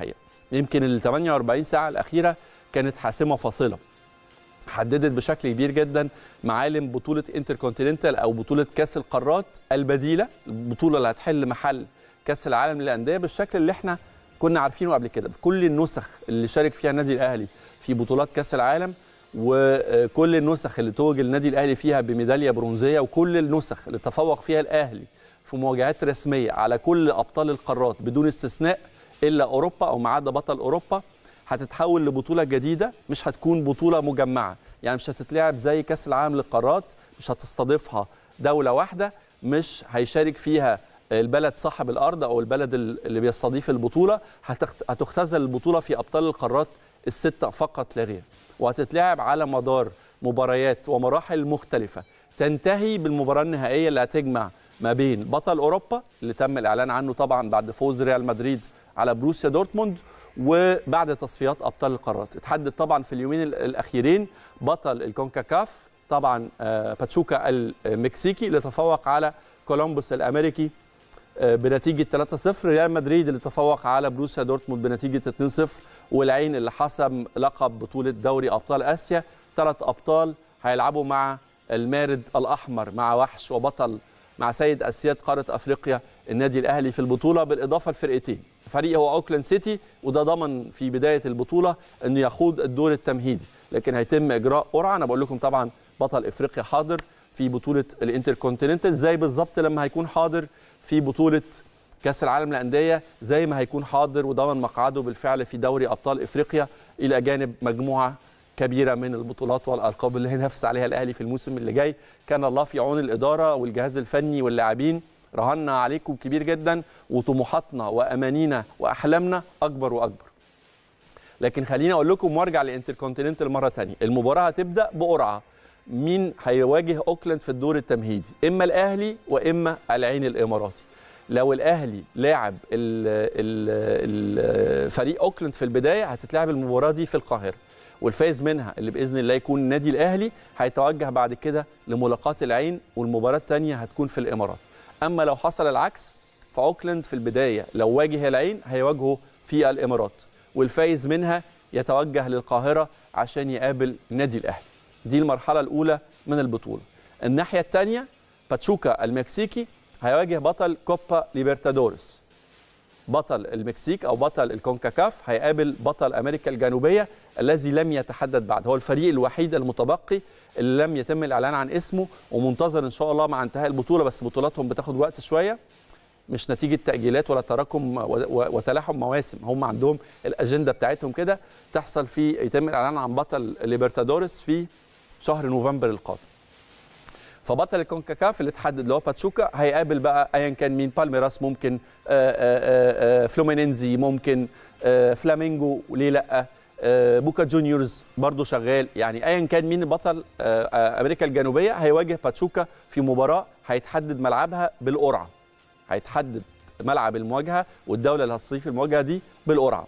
الحقيقه يمكن ال 48 ساعه الاخيره كانت حاسمه فاصله حددت بشكل كبير جدا معالم بطوله انتركونتيننتال او بطوله كاس القارات البديله البطوله اللي هتحل محل كاس العالم للانديه بالشكل اللي احنا كنا عارفينه قبل كده بكل النسخ اللي شارك فيها النادي الاهلي في بطولات كاس العالم وكل النسخ اللي توج النادي الاهلي فيها بميداليه برونزيه وكل النسخ اللي تفوق فيها الاهلي في مواجهات رسميه على كل ابطال القارات بدون استثناء الا اوروبا او ما عدا بطل اوروبا هتتحول لبطوله جديده مش هتكون بطوله مجمعه يعني مش هتتلعب زي كاس العالم للقارات مش هتستضيفها دوله واحده مش هيشارك فيها البلد صاحب الارض او البلد اللي بيستضيف البطوله هتختزل البطوله في ابطال القارات السته فقط لا غير وهتتلعب على مدار مباريات ومراحل مختلفه تنتهي بالمباراه النهائيه اللي هتجمع ما بين بطل اوروبا اللي تم الاعلان عنه طبعا بعد فوز ريال مدريد على بروسيا دورتموند وبعد تصفيات ابطال القارات اتحدد طبعا في اليومين الاخيرين بطل الكونكاكاف طبعا آه، باتشوكا المكسيكي اللي تفوق على كولومبوس الامريكي آه، بنتيجه 3-0 ريال مدريد اللي تفوق على بروسيا دورتموند بنتيجه 2-0 والعين اللي حسم لقب بطوله دوري ابطال اسيا ثلاث ابطال هيلعبوا مع المارد الاحمر مع وحش وبطل مع سيد اسياد قاره افريقيا النادي الاهلي في البطوله بالاضافه لفرقتين فريق هو اوكلاند سيتي وده ضمن في بدايه البطوله انه يخوض الدور التمهيدي لكن هيتم اجراء قرعه انا بقول لكم طبعا بطل افريقيا حاضر في بطوله الانتركونتيننتال زي بالظبط لما هيكون حاضر في بطوله كاس العالم للانديه زي ما هيكون حاضر وضمن مقعده بالفعل في دوري ابطال افريقيا الى جانب مجموعه كبيره من البطولات والالقاب اللي هينافس عليها الاهلي في الموسم اللي جاي كان الله في عون الاداره والجهاز الفني واللاعبين رهنا عليكم كبير جدا وطموحاتنا وامانينا واحلامنا اكبر واكبر لكن خليني اقول لكم وارجع لانتركونتيننتال مره ثانيه المباراه هتبدا بقرعه مين هيواجه اوكلاند في الدور التمهيدي اما الاهلي واما العين الاماراتي لو الاهلي لاعب فريق اوكلاند في البدايه هتتلعب المباراه دي في القاهره والفائز منها اللي باذن الله يكون النادي الاهلي هيتوجه بعد كده لملاقاه العين والمباراه الثانيه هتكون في الامارات اما لو حصل العكس فاوكلاند في البدايه لو واجه العين هيواجهه في الامارات والفايز منها يتوجه للقاهره عشان يقابل نادي الاهلي دي المرحله الاولى من البطوله الناحيه الثانيه باتشوكا المكسيكي هيواجه بطل كوبا ليبرتادورس بطل المكسيك او بطل الكونكاكاف هيقابل بطل امريكا الجنوبيه الذي لم يتحدد بعد هو الفريق الوحيد المتبقي اللي لم يتم الاعلان عن اسمه ومنتظر ان شاء الله مع انتهاء البطوله بس بطولاتهم بتاخد وقت شويه مش نتيجه تاجيلات ولا تراكم وتلاحم مواسم هم عندهم الاجنده بتاعتهم كده تحصل في يتم الاعلان عن بطل ليبرتادورس في شهر نوفمبر القادم فبطل الكونكاكاف اللي اتحدد اللي هو باتشوكا هيقابل بقى ايا كان مين بالميراس ممكن آه، آه، آه، فلومينينزي ممكن فلامينجو ليه لا بوكا جونيورز برضه شغال يعني ايا كان مين بطل امريكا الجنوبيه هيواجه باتشوكا في مباراه هيتحدد ملعبها بالقرعه هيتحدد ملعب المواجهه والدوله اللي هتصيف المواجهه دي بالقرعه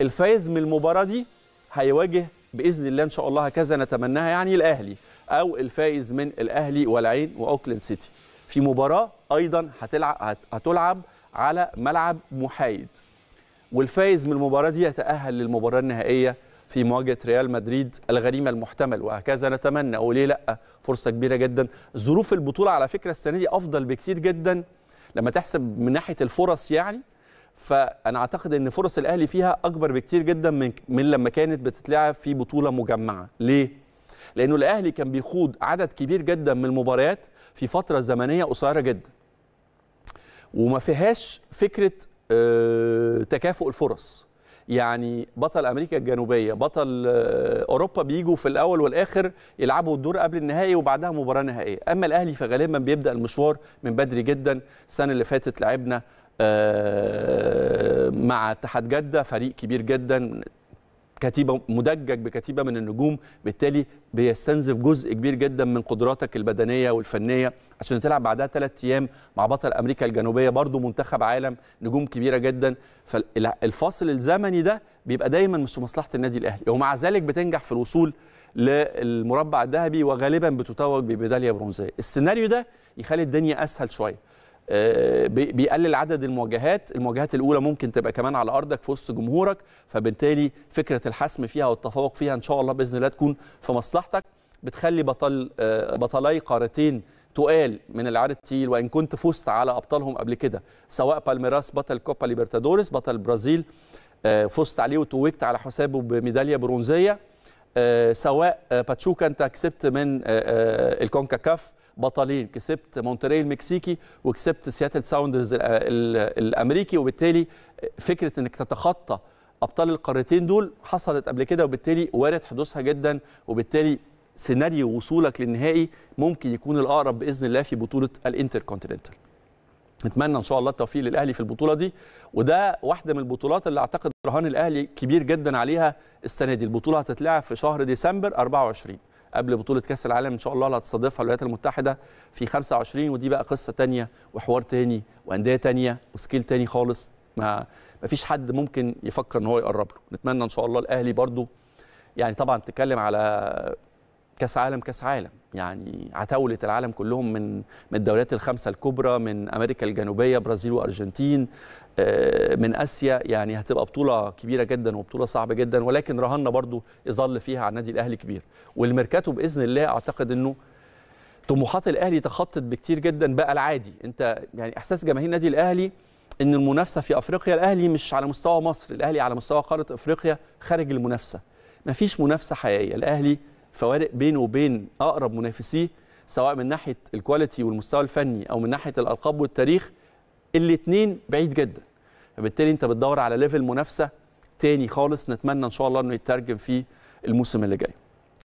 الفايز من المباراه دي هيواجه باذن الله ان شاء الله هكذا نتمناها يعني الاهلي او الفائز من الاهلي والعين واوكلاند سيتي في مباراه ايضا هتلعب هتلعب على ملعب محايد والفائز من المباراه دي يتاهل للمباراه النهائيه في مواجهه ريال مدريد الغريمه المحتمل وهكذا نتمنى وليه لا فرصه كبيره جدا ظروف البطوله على فكره السنه دي افضل بكتير جدا لما تحسب من ناحيه الفرص يعني فانا اعتقد ان فرص الاهلي فيها اكبر بكتير جدا من من لما كانت بتتلعب في بطوله مجمعه ليه لانه الاهلي كان بيخوض عدد كبير جدا من المباريات في فتره زمنيه قصيره جدا وما فيهاش فكره آه، تكافؤ الفرص يعني بطل امريكا الجنوبيه بطل آه، اوروبا بيجوا في الاول والاخر يلعبوا الدور قبل النهائي وبعدها مباراه نهائيه اما الاهلي فغالبا بيبدا المشوار من بدري جدا السنه اللي فاتت لعبنا آه، مع اتحاد جده فريق كبير جدا كتيبه مدجج بكتيبه من النجوم بالتالي بيستنزف جزء كبير جدا من قدراتك البدنيه والفنيه عشان تلعب بعدها ثلاث ايام مع بطل امريكا الجنوبيه برضه منتخب عالم نجوم كبيره جدا فالفاصل الزمني ده بيبقى دايما مش في مصلحه النادي الاهلي ومع ذلك بتنجح في الوصول للمربع الذهبي وغالبا بتتوج بميداليه برونزيه السيناريو ده يخلي الدنيا اسهل شويه آه، بيقلل عدد المواجهات المواجهات الاولى ممكن تبقى كمان على ارضك في وسط جمهورك فبالتالي فكره الحسم فيها والتفوق فيها ان شاء الله باذن الله تكون في مصلحتك بتخلي بطل آه، بطلي قارتين تقال من العار التقيل وان كنت فزت على ابطالهم قبل كده سواء بالميراس بطل كوبا ليبرتادوريس بطل البرازيل آه، فزت عليه وتوجت على حسابه بميداليه برونزيه آه، سواء آه، باتشوكا انت كسبت من آه، الكونكاكاف بطلين كسبت مونتري المكسيكي وكسبت سياتل ساوندرز الامريكي وبالتالي فكره انك تتخطى ابطال القارتين دول حصلت قبل كده وبالتالي وارد حدوثها جدا وبالتالي سيناريو وصولك للنهائي ممكن يكون الاقرب باذن الله في بطوله الانتر كونتيننتال نتمنى ان شاء الله التوفيق للاهلي في البطوله دي وده واحده من البطولات اللي اعتقد رهان الاهلي كبير جدا عليها السنه دي البطوله هتتلعب في شهر ديسمبر 24 قبل بطوله كاس العالم ان شاء الله اللي هتستضيفها الولايات المتحده في 25 ودي بقى قصه ثانيه وحوار ثاني وانديه ثانيه وسكيل ثاني خالص ما ما فيش حد ممكن يفكر ان هو يقرب له نتمنى ان شاء الله الاهلي برده يعني طبعا تتكلم على كاس عالم كاس عالم يعني عتاوله العالم كلهم من من الدوريات الخمسه الكبرى من امريكا الجنوبيه برازيل وارجنتين آه، من اسيا يعني هتبقى بطوله كبيره جدا وبطوله صعبه جدا ولكن رهاننا برضو يظل فيها على النادي الاهلي كبير والميركاتو باذن الله اعتقد انه طموحات الاهلي تخطت بكتير جدا بقى العادي انت يعني احساس جماهير النادي الاهلي ان المنافسه في افريقيا الاهلي مش على مستوى مصر الاهلي على مستوى قاره افريقيا خارج المنافسه مفيش منافسه حقيقيه الاهلي فوارق بينه وبين اقرب منافسيه سواء من ناحيه الكواليتي والمستوى الفني او من ناحيه الالقاب والتاريخ الاثنين بعيد جدا فبالتالي انت بتدور على ليفل منافسه تاني خالص نتمنى ان شاء الله انه يترجم في الموسم اللي جاي